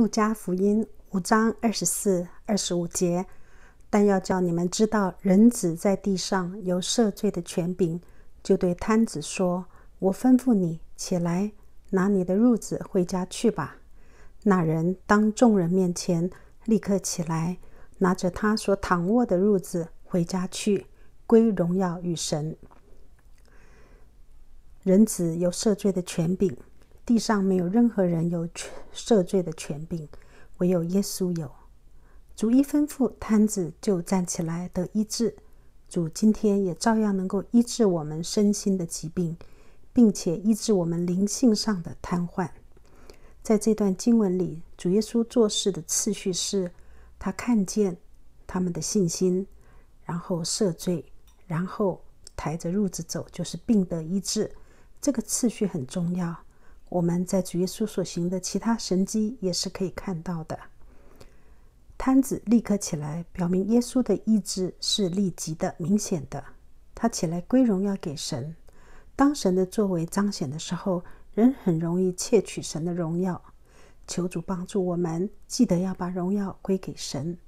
路加福音五章二十四、二十五节，但要叫你们知道，人子在地上有赦罪的权柄，就对摊子说：“我吩咐你起来，拿你的褥子回家去吧。”那人当众人面前立刻起来，拿着他所躺卧的褥子回家去，归荣耀与神。人子有赦罪的权柄。地上没有任何人有赦罪的权柄，唯有耶稣有。主一吩咐，摊子就站起来得医治。主今天也照样能够医治我们身心的疾病，并且医治我们灵性上的瘫痪。在这段经文里，主耶稣做事的次序是：他看见他们的信心，然后赦罪，然后抬着褥子走，就是病得医治。这个次序很重要。我们在主耶稣所行的其他神迹也是可以看到的。摊子立刻起来，表明耶稣的意志是立即的、明显的。他起来归荣耀给神。当神的作为彰显的时候，人很容易窃取神的荣耀。求主帮助我们，记得要把荣耀归给神。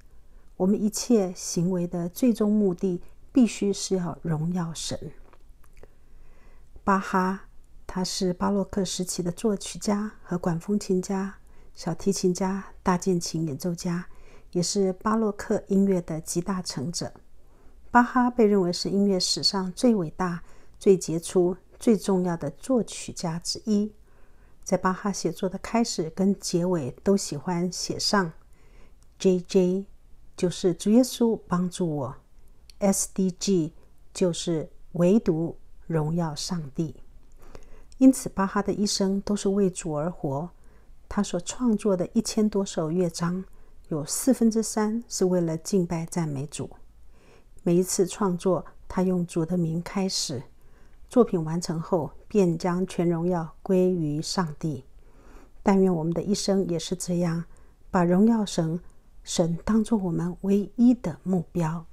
我们一切行为的最终目的，必须是要荣耀神。巴哈。他是巴洛克时期的作曲家和管风琴家、小提琴家、大键琴演奏家，也是巴洛克音乐的集大成者。巴哈被认为是音乐史上最伟大、最杰出、最重要的作曲家之一。在巴哈写作的开始跟结尾，都喜欢写上 “J J”，就是主耶稣帮助我；“S D G” 就是唯独荣耀上帝。因此，巴哈的一生都是为主而活。他所创作的一千多首乐章，有四分之三是为了敬拜赞美主。每一次创作，他用主的名开始；作品完成后，便将全荣耀归于上帝。但愿我们的一生也是这样，把荣耀神、神当作我们唯一的目标。